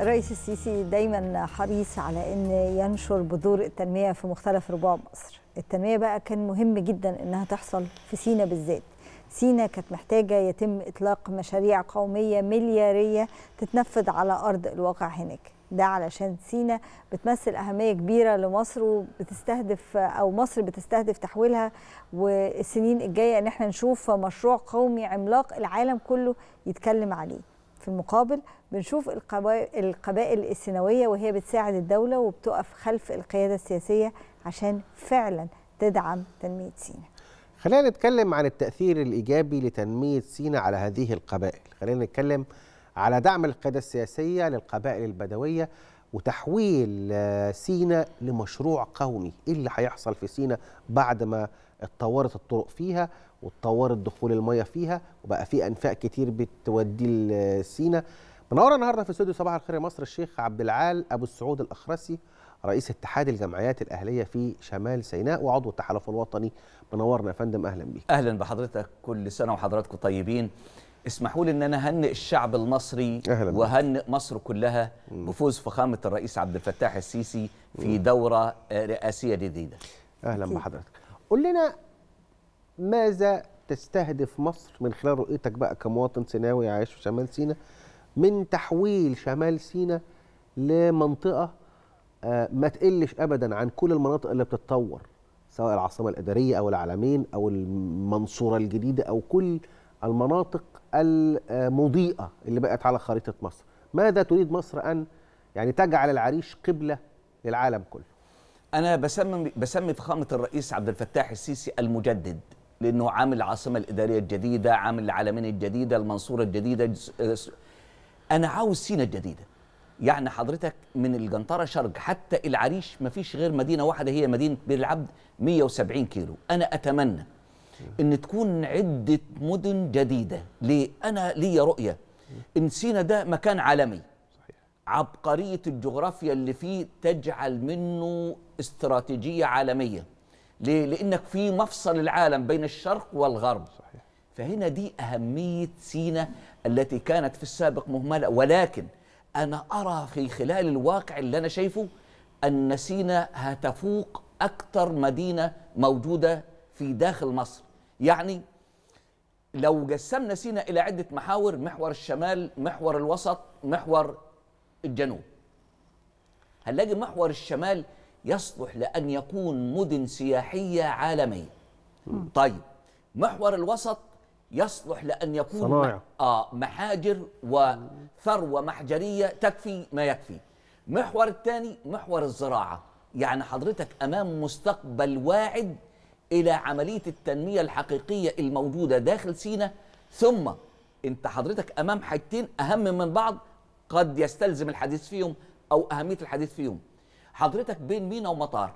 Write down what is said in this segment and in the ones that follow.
الرئيس السيسي دايما حريص على ان ينشر بذور التنميه في مختلف ربوع مصر التنميه بقى كان مهم جدا انها تحصل في سينا بالذات سينا كانت محتاجه يتم اطلاق مشاريع قوميه ملياريه تتنفذ على ارض الواقع هناك ده علشان سينا بتمثل أهمية كبيرة لمصر وبتستهدف أو مصر بتستهدف تحويلها والسنين الجاية إن احنا نشوف مشروع قومي عملاق العالم كله يتكلم عليه في المقابل بنشوف القبائل السنوية وهي بتساعد الدوله وبتقف خلف القياده السياسيه عشان فعلا تدعم تنميه سينا. خلينا نتكلم عن التاثير الايجابي لتنميه سينا على هذه القبائل، خلينا نتكلم على دعم القياده السياسيه للقبائل البدويه وتحويل آه، سينا لمشروع قومي، ايه اللي هيحصل في سينا بعد ما اتطورت الطرق فيها واتطورت دخول الميه فيها وبقى في انفاق كتير بتودي لسينا منوره النهارده في استوديو صباح الخير يا مصر الشيخ عبد العال ابو السعود الاخرسي رئيس اتحاد الجمعيات الاهليه في شمال سيناء وعضو التحالف الوطني منورنا يا فندم اهلا بيك اهلا بحضرتك كل سنه وحضراتكم طيبين اسمحوا لي ان انا هنئ الشعب المصري أهلا وهنئ مصر كلها بفوز فخامه الرئيس عبد الفتاح السيسي في دوره رئاسيه جديده اهلا بحضرتك قول لنا ماذا تستهدف مصر من خلال رؤيتك بقى كمواطن سيناوي عايش في شمال سيناء من تحويل شمال سيناء لمنطقه آه، ما تقلش ابدا عن كل المناطق اللي بتتطور سواء العاصمه الاداريه او العالمين او المنصوره الجديده او كل المناطق المضيئه اللي بقت على خريطه مصر ماذا تريد مصر ان يعني تجعل العريش قبله للعالم كله انا بسمي بسمي فخامه الرئيس عبد الفتاح السيسي المجدد لانه عامل العاصمه الاداريه الجديده عامل العالمين الجديده المنصوره الجديده انا عاوز سينا الجديده يعني حضرتك من الجنطره شرق حتى العريش ما فيش غير مدينه واحده هي مدينه بير العبد 170 كيلو انا اتمنى ان تكون عده مدن جديده ليه انا ليا رؤيه ان سينا ده مكان عالمي عبقرية الجغرافيا اللي فيه تجعل منه استراتيجية عالمية ليه؟ لأنك في مفصل العالم بين الشرق والغرب صحيح. فهنا دي أهمية سينا التي كانت في السابق مهملة ولكن أنا أرى في خلال الواقع اللي أنا شايفه أن سينا هتفوق أكثر مدينة موجودة في داخل مصر يعني لو قسمنا سينا إلى عدة محاور محور الشمال محور الوسط محور الجنوب هنلاقي محور الشمال يصلح لأن يكون مدن سياحية عالمية طيب محور الوسط يصلح لأن يكون مح... آه محاجر وثروة محجرية تكفي ما يكفي محور الثاني محور الزراعة يعني حضرتك أمام مستقبل واعد إلى عملية التنمية الحقيقية الموجودة داخل سينا ثم أنت حضرتك أمام حاجتين أهم من بعض قد يستلزم الحديث فيهم او اهميه الحديث فيهم حضرتك بين مينا ومطار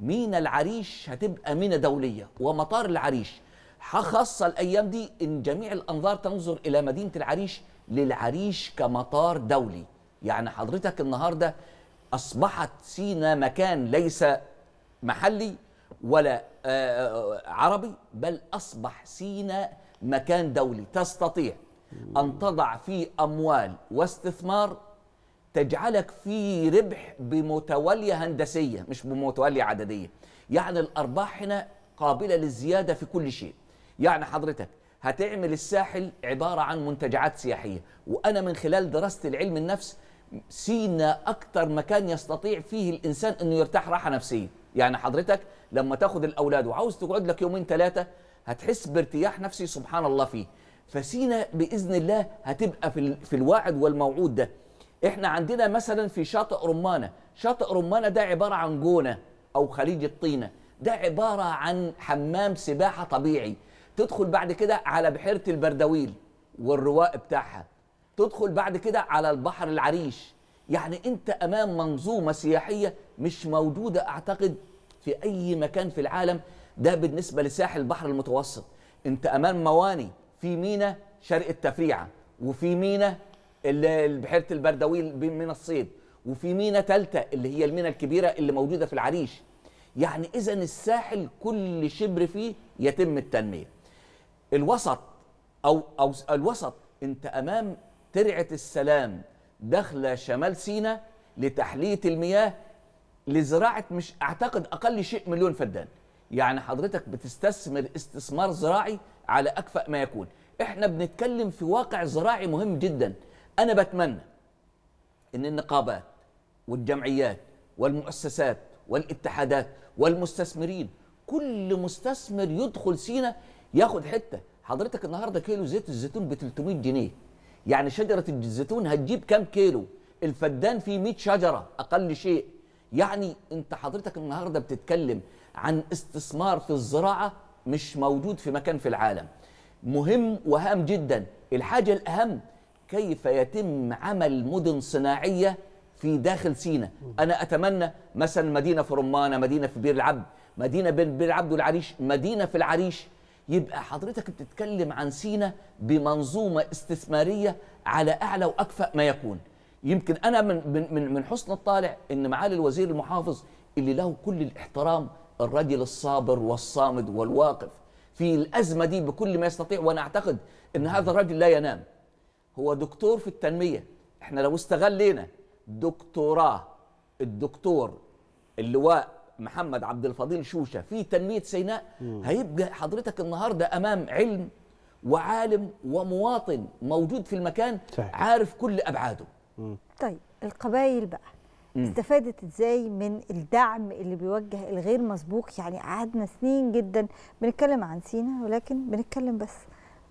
مينا العريش هتبقى مينا دوليه ومطار العريش خاصه الايام دي ان جميع الانظار تنظر الى مدينه العريش للعريش كمطار دولي يعني حضرتك النهارده اصبحت سينا مكان ليس محلي ولا آه، آه، آه، عربي بل اصبح سينا مكان دولي تستطيع أن تضع فيه أموال واستثمار تجعلك في ربح بمتولية هندسية مش بمتولية عددية يعني الأرباح هنا قابلة للزيادة في كل شيء يعني حضرتك هتعمل الساحل عبارة عن منتجعات سياحية وأنا من خلال دراسة العلم النفس سينا أكتر مكان يستطيع فيه الإنسان أنه يرتاح راحة نفسية يعني حضرتك لما تاخد الأولاد وعاوز تقعد لك يومين ثلاثة هتحس بارتياح نفسي سبحان الله فيه فسينا باذن الله هتبقى في, في الواعد والموعود ده احنا عندنا مثلا في شاطئ رمانه شاطئ رمانه ده عباره عن جونه او خليج الطينه ده عباره عن حمام سباحه طبيعي تدخل بعد كده على بحيره البردويل والرواق بتاعها تدخل بعد كده على البحر العريش يعني انت امام منظومه سياحيه مش موجوده اعتقد في اي مكان في العالم ده بالنسبه لساحل البحر المتوسط انت امام مواني في مينا شرق التفريعه وفي مينا بحيره البردوية من الصيد وفي مينا ثالثه اللي هي المينا الكبيره اللي موجوده في العريش يعني اذا الساحل كل شبر فيه يتم التنميه الوسط او او الوسط انت امام ترعه السلام داخله شمال سينا لتحليه المياه لزراعه مش اعتقد اقل شيء مليون فدان يعني حضرتك بتستثمر استثمار زراعي على اكفأ ما يكون احنا بنتكلم في واقع زراعي مهم جدا انا بتمنى ان النقابات والجمعيات والمؤسسات والاتحادات والمستثمرين كل مستثمر يدخل سينا ياخد حته حضرتك النهارده كيلو زيت الزيتون ب 300 جنيه يعني شجره الزيتون هتجيب كام كيلو الفدان فيه 100 شجره اقل شيء يعني انت حضرتك النهارده بتتكلم عن استثمار في الزراعه مش موجود في مكان في العالم مهم وهام جدا الحاجة الأهم كيف يتم عمل مدن صناعية في داخل سينا أنا أتمنى مثلا مدينة في رمانة مدينة في بير العبد مدينة بين بير العبد والعريش مدينة في العريش يبقى حضرتك بتتكلم عن سينا بمنظومة استثمارية على أعلى وأكفأ ما يكون يمكن أنا من, من, من حسن الطالع أن معالي الوزير المحافظ اللي له كل الاحترام الرجل الصابر والصامد والواقف في الازمه دي بكل ما يستطيع وانا اعتقد ان هذا الرجل لا ينام هو دكتور في التنميه احنا لو استغلينا دكتوراه الدكتور اللواء محمد عبد الفضيل شوشه في تنميه سيناء هيبقى حضرتك النهارده امام علم وعالم ومواطن موجود في المكان صحيح. عارف كل ابعاده طيب القبائل بقى استفادت ازاي من الدعم اللي بيوجه الغير مسبوق يعني قعدنا سنين جدا بنتكلم عن سينا ولكن بنتكلم بس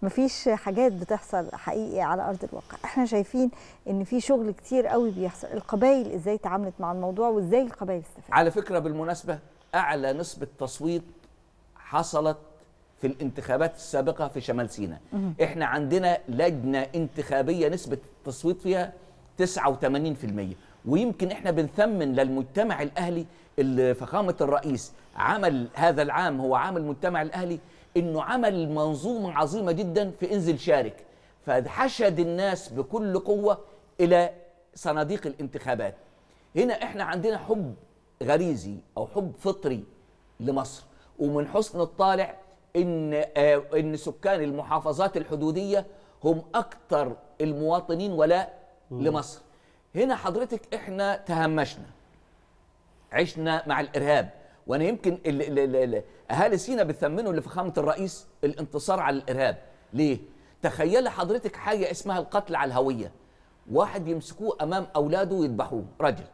مفيش حاجات بتحصل حقيقي على ارض الواقع احنا شايفين ان في شغل كتير قوي بيحصل القبائل ازاي تعاملت مع الموضوع وازاي القبائل استفادت على فكره بالمناسبه اعلى نسبه تصويت حصلت في الانتخابات السابقه في شمال سيناء احنا عندنا لجنه انتخابيه نسبه التصويت فيها 89% ويمكن احنا بنثمن للمجتمع الاهلي اللي فخامه الرئيس عمل هذا العام هو عام المجتمع الاهلي انه عمل منظومه عظيمه جدا في انزل شارك فحشد الناس بكل قوه الى صناديق الانتخابات هنا احنا عندنا حب غريزي او حب فطري لمصر ومن حسن الطالع ان آه، ان سكان المحافظات الحدوديه هم اكثر المواطنين ولاء لمصر هنا حضرتك احنا تهمشنا عشنا مع الارهاب وانا يمكن اهالي سينا بتثمنوا لفخامه الرئيس الانتصار على الارهاب ليه تخيل حضرتك حاجه اسمها القتل على الهويه واحد يمسكوه امام اولاده ويذبحوه رجل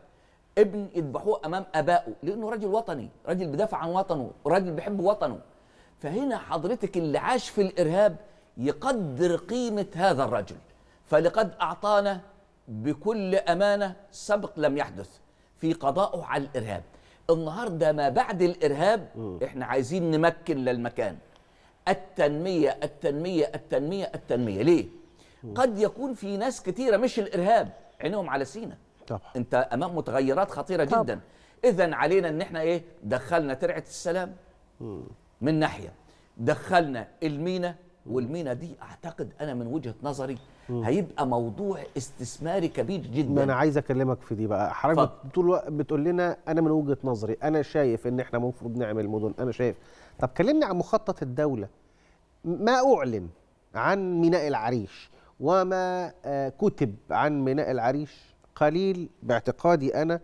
ابن يذبحوه امام ابائه لانه راجل وطني راجل بيدافع عن وطنه راجل بيحب وطنه فهنا حضرتك اللي عاش في الارهاب يقدر قيمه هذا الرجل فلقد اعطانا بكل امانه سبق لم يحدث في قضائه على الارهاب النهارده ما بعد الارهاب احنا عايزين نمكن للمكان التنميه التنميه التنميه التنميه ليه قد يكون في ناس كتيره مش الارهاب عينهم على سينا طبعا انت امام متغيرات خطيره طبعا. جدا اذا علينا ان احنا ايه دخلنا ترعه السلام من ناحيه دخلنا المينا والمينا دي اعتقد انا من وجهه نظري هيبقى موضوع استثماري كبير جدا ما انا عايز اكلمك في دي بقى حضرتك طول الوقت بتقول لنا انا من وجهه نظري انا شايف ان احنا المفروض نعمل مدن انا شايف طب كلمني عن مخطط الدوله ما اعلن عن ميناء العريش وما آه، كتب عن ميناء العريش قليل باعتقادي انا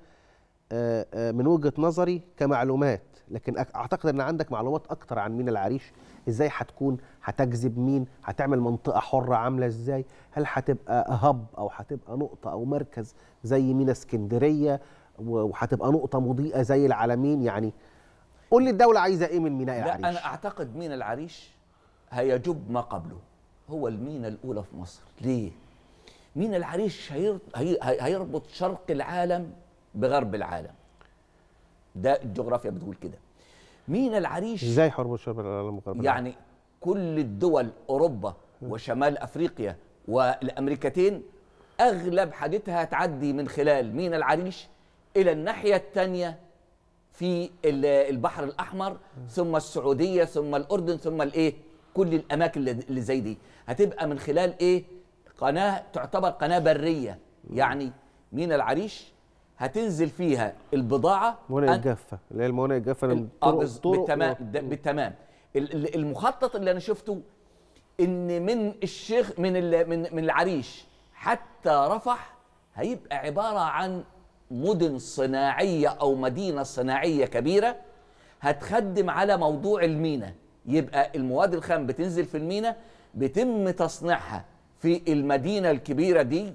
آه، آه، من وجهه نظري كمعلومات لكن اعتقد ان عندك معلومات اكتر عن ميناء العريش ازاي هتكون هتجذب مين هتعمل منطقه حره عامله ازاي هل هتبقى هب او هتبقى نقطه او مركز زي مينا اسكندريه وهتبقى نقطه مضيئه زي العالمين يعني قول لي الدوله عايزه ايه من ميناء العريش لا انا اعتقد ميناء العريش هيجب ما قبله هو المينا الاولى في مصر ليه مينا العريش هيربط شرق العالم بغرب العالم ده الجغرافيا بتقول كده مين العريش ازاي حرب الشرق العالم يعني كل الدول اوروبا وشمال افريقيا والامريكتين اغلب حاجتها تعدي من خلال مينا العريش الى الناحيه الثانيه في البحر الاحمر ثم السعوديه ثم الاردن ثم الايه كل الاماكن اللي زي دي هتبقى من خلال ايه قناه تعتبر قناه بريه يعني مينا العريش هتنزل فيها البضاعه مونه الجافه اللي هي الموانئ الجافه بالتمام و... بالتمام المخطط اللي انا شفته ان من الشيخ من من من العريش حتى رفح هيبقى عباره عن مدن صناعيه او مدينه صناعيه كبيره هتخدم على موضوع المينا يبقى المواد الخام بتنزل في المينا بيتم تصنيعها في المدينه الكبيره دي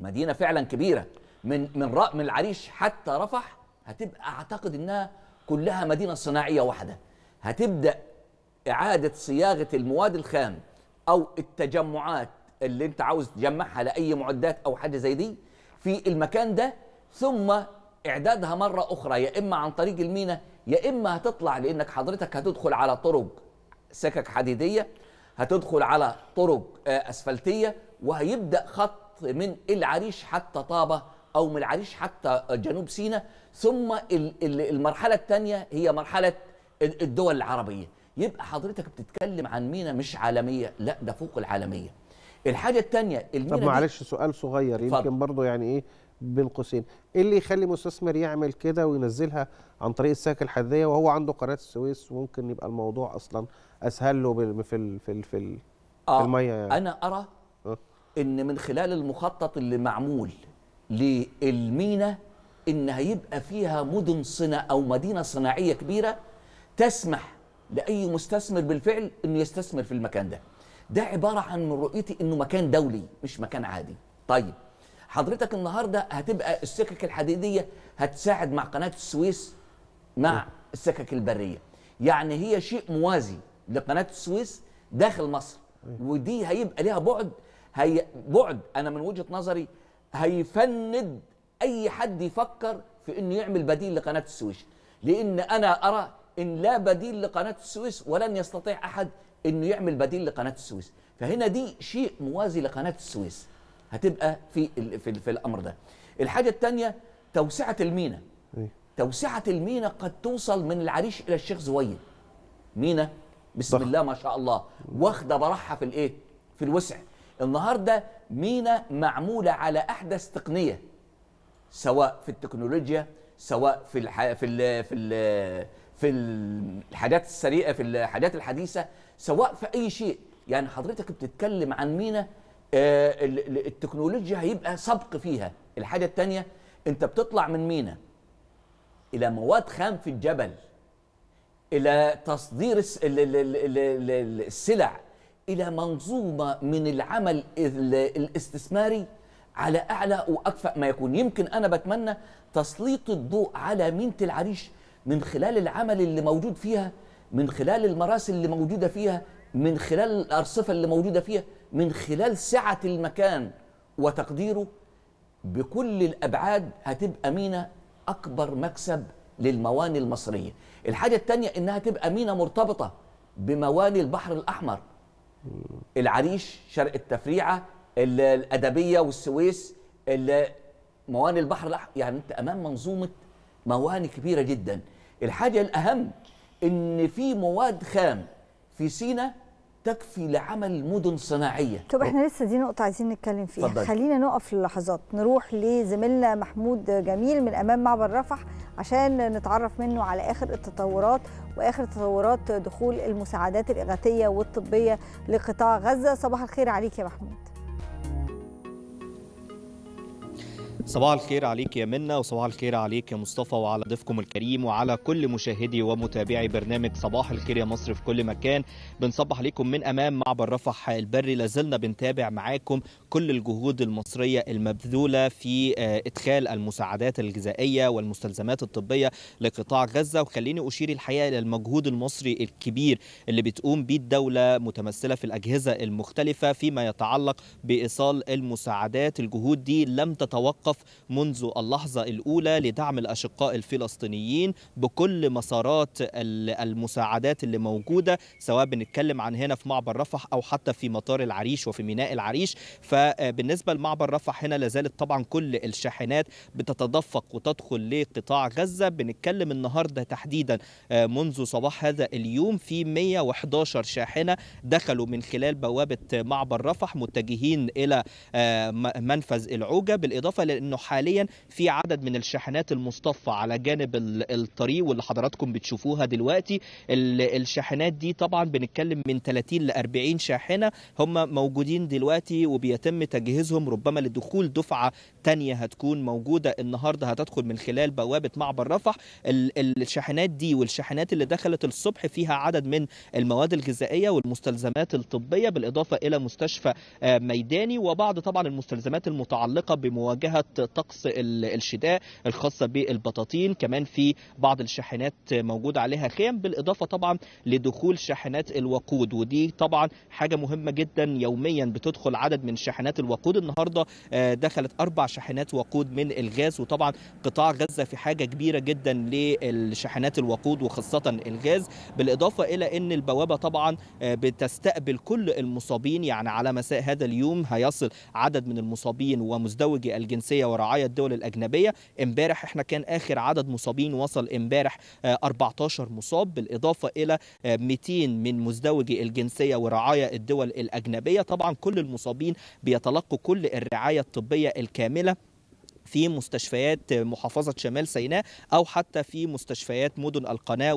مدينه فعلا كبيره من من من العريش حتى رفح هتبقى اعتقد انها كلها مدينه صناعيه واحده هتبدا اعاده صياغه المواد الخام او التجمعات اللي انت عاوز تجمعها لاي معدات او حاجه زي دي في المكان ده ثم اعدادها مره اخرى يا اما عن طريق المينا يا اما هتطلع لانك حضرتك هتدخل على طرق سكك حديديه هتدخل على طرق آه، اسفلتيه وهيبدا خط من العريش حتى طابه او من العريش حتى جنوب سيناء ثم المرحله الثانيه هي مرحله الدول العربيه يبقى حضرتك بتتكلم عن مينا مش عالميه لا ده فوق العالميه الحاجه الثانيه المينا طب معلش سؤال صغير يمكن برضه يعني ايه بين قوسين ايه اللي يخلي مستثمر يعمل كده وينزلها عن طريق الساك الحديديه وهو عنده قناه السويس وممكن يبقى الموضوع اصلا اسهل له في الـ في الـ في, آه، الميه يعني. انا ارى آه. ان من خلال المخطط اللي معمول للمينا ان هيبقى فيها مدن صنا او مدينه صناعيه كبيره تسمح لاي مستثمر بالفعل انه يستثمر في المكان ده ده عباره عن من رؤيتي انه مكان دولي مش مكان عادي طيب حضرتك النهارده هتبقى السكك الحديديه هتساعد مع قناه السويس مع السكك البريه يعني هي شيء موازي لقناه السويس داخل مصر ودي هيبقى ليها بعد هي بعد انا من وجهه نظري هيفند اي حد يفكر في انه يعمل بديل لقناه السويس لان انا ارى ان لا بديل لقناه السويس ولن يستطيع احد انه يعمل بديل لقناه السويس فهنا دي شيء موازي لقناه السويس هتبقى في في, في الامر ده الحاجه الثانيه توسعه المينا إيه. توسعه المينا قد توصل من العريش الى الشيخ زويل مينا بسم الله ما شاء الله واخده براحه في الايه في الوسع النهارده مينا معمولة على أحدث تقنية سواء في التكنولوجيا سواء في الح... في ال... في ال... في الحاجات السريعة في الحاجات الحديثة سواء في أي شيء يعني حضرتك بتتكلم عن مينا آه، التكنولوجيا هيبقى سبق فيها الحاجة الثانيه أنت بتطلع من مينا إلى مواد خام في الجبل إلى تصدير السلع الى منظومه من العمل الاستثماري على اعلى واكفأ ما يكون يمكن انا بتمنى تسليط الضوء على مينة العريش من خلال العمل اللي موجود فيها من خلال المراسل اللي موجوده فيها من خلال الارصفه اللي موجوده فيها من خلال سعه المكان وتقديره بكل الابعاد هتبقى مينا اكبر مكسب للمواني المصريه الحاجه الثانيه انها تبقى مينا مرتبطه بمواني البحر الاحمر العريش شرق التفريعه الادبيه والسويس موانئ البحر الاحمر يعني انت امام منظومه موانئ كبيره جدا الحاجه الاهم ان في مواد خام في سينا تكفي لعمل مدن صناعيه طب احنا لسه دي نقطه عايزين نتكلم فيها فضل. خلينا نقف للحظات نروح لزميلنا محمود جميل من امام معبر رفح عشان نتعرف منه على اخر التطورات واخر تطورات دخول المساعدات الاغاثيه والطبيه لقطاع غزه صباح الخير عليك يا محمود صباح الخير عليك يا منى وصباح الخير عليك يا مصطفى وعلى ضيفكم الكريم وعلى كل مشاهدي ومتابعي برنامج صباح الخير يا مصر في كل مكان بنصبح عليكم من امام معبر رفح البري لازلنا بنتابع معاكم كل الجهود المصريه المبذوله في آه، ادخال المساعدات الغذائيه والمستلزمات الطبيه لقطاع غزه وخليني اشير الحقيقه الى المجهود المصري الكبير اللي بتقوم به الدوله متمثله في الاجهزه المختلفه فيما يتعلق بايصال المساعدات الجهود دي لم تتوقف منذ اللحظه الاولى لدعم الاشقاء الفلسطينيين بكل مسارات المساعدات اللي موجوده سواء بنتكلم عن هنا في معبر رفح او حتى في مطار العريش وفي ميناء العريش ف وبالنسبه لمعبر رفح هنا لازالت طبعا كل الشاحنات بتتدفق وتدخل لقطاع غزه بنتكلم النهارده تحديدا آه، منذ صباح هذا اليوم في 111 شاحنه دخلوا من خلال بوابه معبر رفح متجهين الى آه، منفذ العوجه بالاضافه لانه حاليا في عدد من الشاحنات المصطفى على جانب الطريق واللي حضراتكم بتشوفوها دلوقتي الشاحنات دي طبعا بنتكلم من 30 ل 40 شاحنه هم موجودين دلوقتي وبيتم يتم تجهيزهم ربما لدخول دفعه تانية هتكون موجوده النهارده هتدخل من خلال بوابه معبر رفح الشاحنات دي والشاحنات اللي دخلت الصبح فيها عدد من المواد الغذائيه والمستلزمات الطبيه بالاضافه الى مستشفى آه، ميداني وبعض طبعا المستلزمات المتعلقه بمواجهه طقس الشتاء الخاصه بالبطاطين كمان في بعض الشاحنات موجود عليها خيم بالاضافه طبعا لدخول شاحنات الوقود ودي طبعا حاجه مهمه جدا يوميا بتدخل عدد من شاحنات شاحنات الوقود النهارده آه، دخلت اربع شاحنات وقود من الغاز وطبعا قطاع غزه في حاجه كبيره جدا للشاحنات الوقود وخاصه الغاز بالاضافه الى ان البوابه طبعا آه، بتستقبل كل المصابين يعني على مساء هذا اليوم هيصل عدد من المصابين ومزدوجي الجنسيه ورعايا الدول الاجنبيه امبارح احنا كان اخر عدد مصابين وصل امبارح 14 آه، مصاب بالاضافه الى 200 من مزدوجي الجنسيه ورعايا الدول الاجنبيه طبعا كل المصابين بيتلقوا كل الرعاية الطبية الكاملة في مستشفيات محافظة شمال سيناء أو حتى في مستشفيات مدن القناة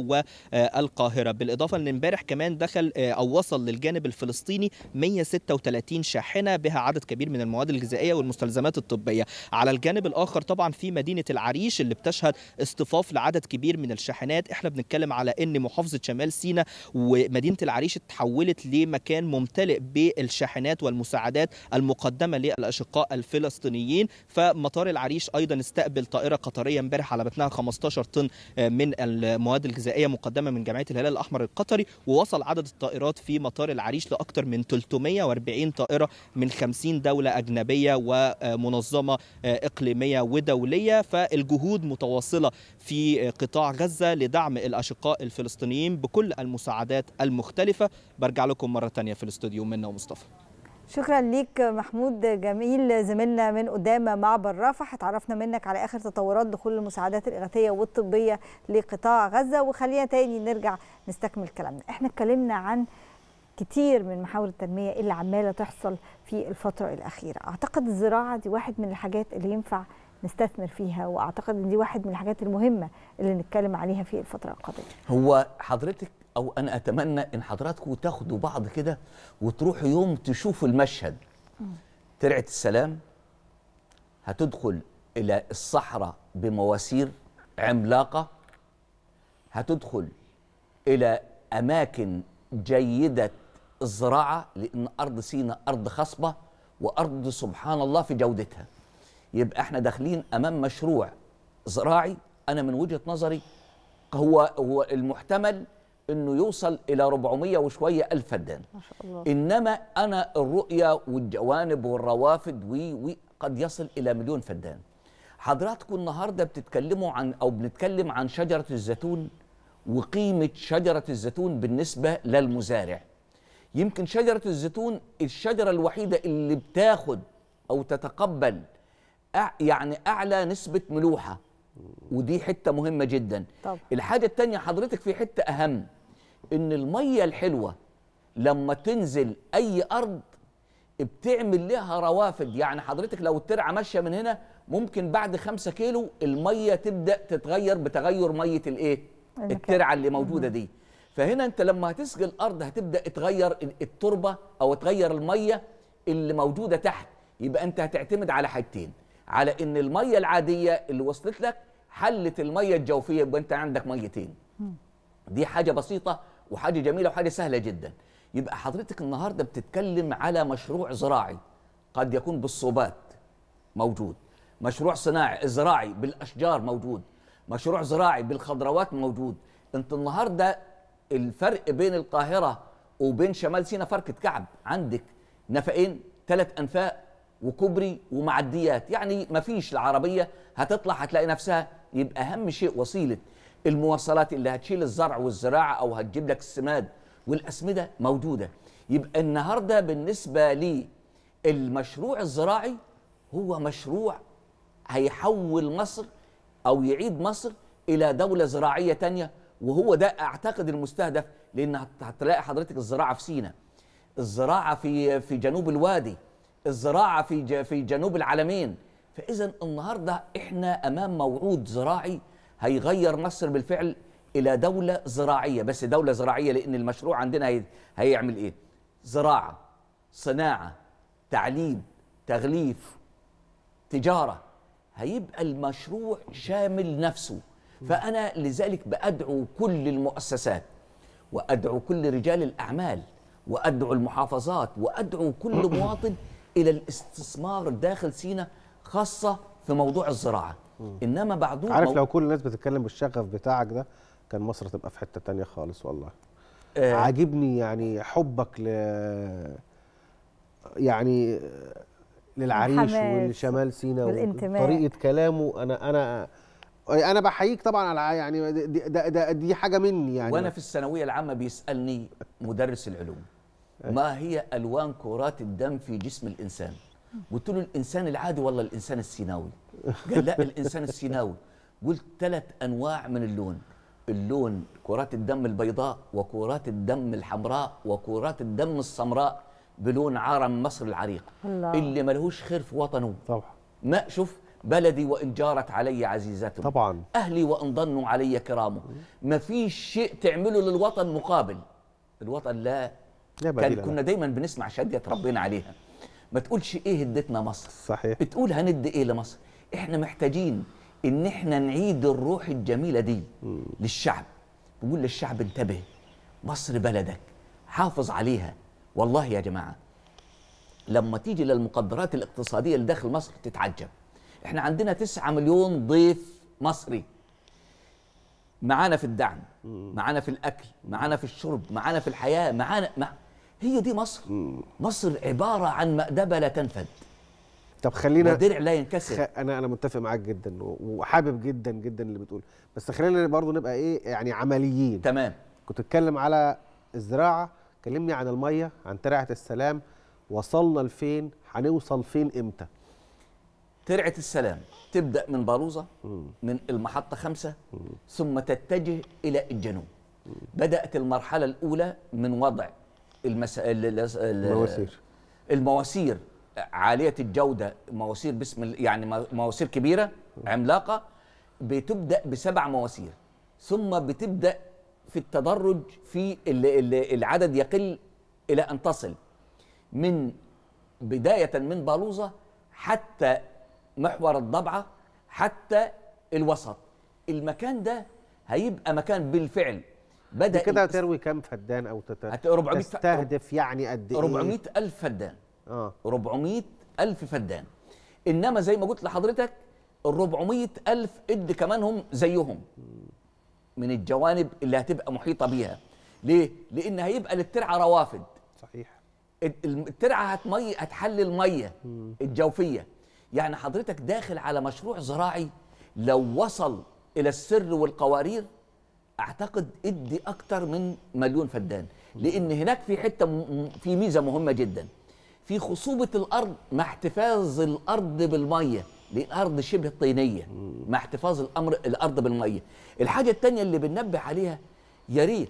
والقاهرة بالإضافة أن امبارح كمان دخل آه، أو وصل للجانب الفلسطيني 136 شاحنة بها عدد كبير من المواد الغذائية والمستلزمات الطبية على الجانب الآخر طبعا في مدينة العريش اللي بتشهد اصطفاف لعدد كبير من الشاحنات احنا بنتكلم على أن محافظة شمال سيناء ومدينة العريش اتحولت لمكان ممتلئ بالشاحنات والمساعدات المقدمة للأشقاء الفلسطينيين فمطار العريش ايضا استقبل طائره قطريه امبارح على متنها 15 طن آه، من المواد الغذائيه مقدمه من جمعيه الهلال الاحمر القطري ووصل عدد الطائرات في مطار العريش لاكثر من 340 طائره من 50 دوله اجنبيه ومنظمه آه، اقليميه ودوليه فالجهود متواصله في قطاع غزه لدعم الاشقاء الفلسطينيين بكل المساعدات المختلفه برجع لكم مره ثانيه في الاستوديو منا ومصطفى شكرا ليك محمود جميل زميلنا من قدام معبر رفح اتعرفنا منك على اخر تطورات دخول المساعدات الاغاثيه والطبيه لقطاع غزه وخلينا تاني نرجع نستكمل كلامنا احنا اتكلمنا عن كتير من محاور التنميه اللي عماله تحصل في الفتره الاخيره اعتقد الزراعه دي واحد من الحاجات اللي ينفع نستثمر فيها واعتقد ان دي واحد من الحاجات المهمه اللي نتكلم عليها في الفتره القادمه هو حضرتك او انا اتمنى ان حضراتكم تاخدوا بعض كده وتروحوا يوم تشوفوا المشهد ترعه السلام هتدخل الى الصحراء بمواسير عملاقه هتدخل الى اماكن جيده الزراعه لان ارض سينا ارض خصبه وارض سبحان الله في جودتها يبقى احنا داخلين امام مشروع زراعي انا من وجهه نظري هو هو المحتمل انه يوصل الى 400 وشويه الف فدان ما شاء الله انما انا الرؤيه والجوانب والروافد وي قد يصل الى مليون فدان حضراتكم النهارده بتتكلموا عن او بنتكلم عن شجره الزيتون وقيمه شجره الزيتون بالنسبه للمزارع يمكن شجره الزيتون الشجره الوحيده اللي بتاخد او تتقبل يعني اعلى نسبه ملوحه ودي حته مهمه جدا طبعا. الحاجه الثانيه حضرتك في حته اهم ان الميه الحلوه لما تنزل اي ارض بتعمل لها روافد يعني حضرتك لو الترعه ماشيه من هنا ممكن بعد خمسة كيلو الميه تبدا تتغير بتغير ميه الايه الترعه اللي موجوده دي فهنا انت لما هتسقي الارض هتبدا تغير التربه او تغير الميه اللي موجوده تحت يبقى انت هتعتمد على حاجتين على ان الميه العاديه اللي وصلت لك حلت الميه الجوفيه يبقى انت عندك ميتين دي حاجه بسيطه وحاجه جميله وحاجه سهله جدا يبقى حضرتك النهارده بتتكلم على مشروع زراعي قد يكون بالصوبات موجود مشروع صناعي زراعي بالاشجار موجود مشروع زراعي بالخضروات موجود انت النهارده الفرق بين القاهره وبين شمال سينا فرق كعب عندك نفقين ثلاث انفاق وكوبري ومعديات يعني مفيش العربيه هتطلع هتلاقي نفسها يبقى اهم شيء وسيله المواصلات اللي هتشيل الزرع والزراعه او هتجيب لك السماد والاسمده موجوده يبقى النهارده بالنسبه لي المشروع الزراعي هو مشروع هيحول مصر او يعيد مصر الى دوله زراعيه تانية وهو ده اعتقد المستهدف لان هتلاقي حضرتك الزراعه في سينا الزراعه في في جنوب الوادي الزراعه في في جنوب العلمين فاذا النهارده احنا امام موعود زراعي هيغير مصر بالفعل الى دوله زراعيه بس دوله زراعيه لان المشروع عندنا هي هيعمل ايه زراعه صناعه تعليم تغليف تجاره هيبقى المشروع شامل نفسه فانا لذلك بادعو كل المؤسسات وادعو كل رجال الاعمال وادعو المحافظات وادعو كل مواطن الى الاستثمار داخل سينا خاصه في موضوع الزراعه انما بعضهم عارف لو كل الناس بتتكلم بالشغف بتاعك ده كان مصر تبقى في حته تانية خالص والله آه عاجبني يعني حبك ل يعني للعريش ولشمال سينا وطريقه كلامه انا انا انا بحييك طبعا على يعني دي, ده ده دي حاجه مني يعني وانا في الثانويه العامه بيسالني مدرس العلوم إيه. ما هي الوان كرات الدم في جسم الانسان قلت له الانسان العادي ولا الانسان السيناوي قال لا الانسان السيناوي قلت ثلاث انواع من اللون اللون كرات الدم البيضاء وكرات الدم الحمراء وكرات الدم السمراء بلون عرم مصر العريق الله. اللي ملهوش خير في وطنه طبعا ما شوف بلدي وان جارت علي عزيزته طبعا اهلي وان ضنوا علي كرامه ما فيش شيء تعمله للوطن مقابل الوطن لا, لا كان كنا دايما بنسمع شدية ربنا عليها ما تقولش ايه اديتنا مصر صحيح بتقول هند ايه لمصر احنا محتاجين ان احنا نعيد الروح الجميله دي م. للشعب بقول للشعب انتبه مصر بلدك حافظ عليها والله يا جماعه لما تيجي للمقدرات الاقتصاديه اللي داخل مصر تتعجب احنا عندنا 9 مليون ضيف مصري معانا في الدعم معانا في الاكل معانا في الشرب معانا في الحياه معانا مع... هي دي مصر مم. مصر عباره عن مأدبه لا تنفد طب خلينا ودرع لا ينكسر خ... انا انا متفق معاك جدا وحابب جدا جدا اللي بتقوله بس خلينا برضه نبقى ايه يعني عمليين تمام كنت اتكلم على الزراعه كلمني عن الميه عن ترعه السلام وصلنا لفين هنوصل فين امتى ترعه السلام تبدا من باروزه من المحطه خمسة ثم تتجه الى الجنوب بدات المرحله الاولى من وضع المس... المواسير المواسير عاليه الجوده مواسير باسم يعني مواسير كبيره عملاقه بتبدا بسبع مواسير ثم بتبدا في التدرج في العدد يقل الى ان تصل من بدايه من بالوظه حتى محور الضبعه حتى الوسط المكان ده هيبقى مكان بالفعل بدا كده تروي كم فدان او تستهدف يعني قد ايه 400 الف فدان اه 400 الف فدان انما زي ما قلت لحضرتك ال 400 الف قد كمان هم زيهم من الجوانب اللي هتبقى محيطه بيها ليه لان هيبقى للترعه روافد صحيح الترعه هتمي هتحلي الميه الجوفيه يعني حضرتك داخل على مشروع زراعي لو وصل الى السر والقوارير اعتقد ادي اكتر من مليون فدان لان هناك في حته في ميزه مهمه جدا في خصوبه الارض مع احتفاظ الارض بالميه لارض شبه طينيه مع احتفاظ الامر الارض بالميه الحاجه الثانيه اللي بننبه عليها يا ريت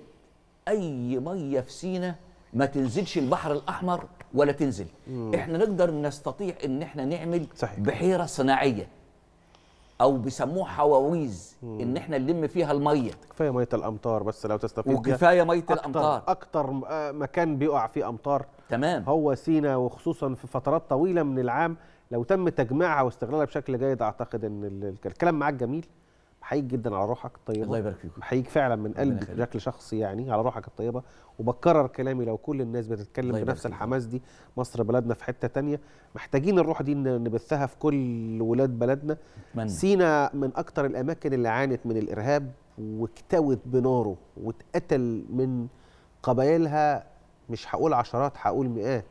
اي ميه في سينا ما تنزلش البحر الاحمر ولا تنزل مم. احنا نقدر نستطيع ان احنا نعمل صحيح. بحيره صناعيه او بيسموه حواويز ان احنا نلم فيها الميه كفايه ميه الامطار بس لو تستفيد وكفايه ميه الامطار اكتر آه، مكان بيقع فيه امطار تمام هو سينا وخصوصا في فترات طويله من العام لو تم تجميعها واستغلالها بشكل جيد اعتقد ان الكلام معاك جميل حقيق جدا على روحك الطيبه الله يبارك فيك حقيق فعلا من قلبي بشكل شخصي يعني على روحك الطيبه وبكرر كلامي لو كل الناس بتتكلم بنفس الحماس دي مصر بلدنا في حته تانية محتاجين الروح دي نبثها في كل ولاد بلدنا من. سينا من اكتر الاماكن اللي عانت من الارهاب واكتوت بناره واتقتل من قبائلها مش هقول عشرات هقول مئات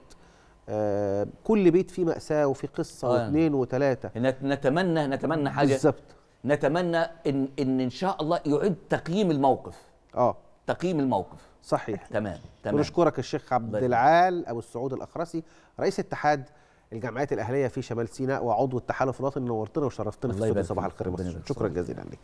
آه كل بيت فيه مأساة وفي قصة آه. واثنين وثلاثة نتمنى نتمنى حاجة بالزبط. نتمنى ان ان ان شاء الله يعيد تقييم الموقف اه تقييم الموقف صحيح تمام تمام بنشكرك الشيخ عبد العال ابو السعود الاخرسي رئيس اتحاد الجمعيات الاهليه في شمال سيناء وعضو التحالف الوطني نورتنا وشرفتنا في صباح الخير شكرا جزيلا لك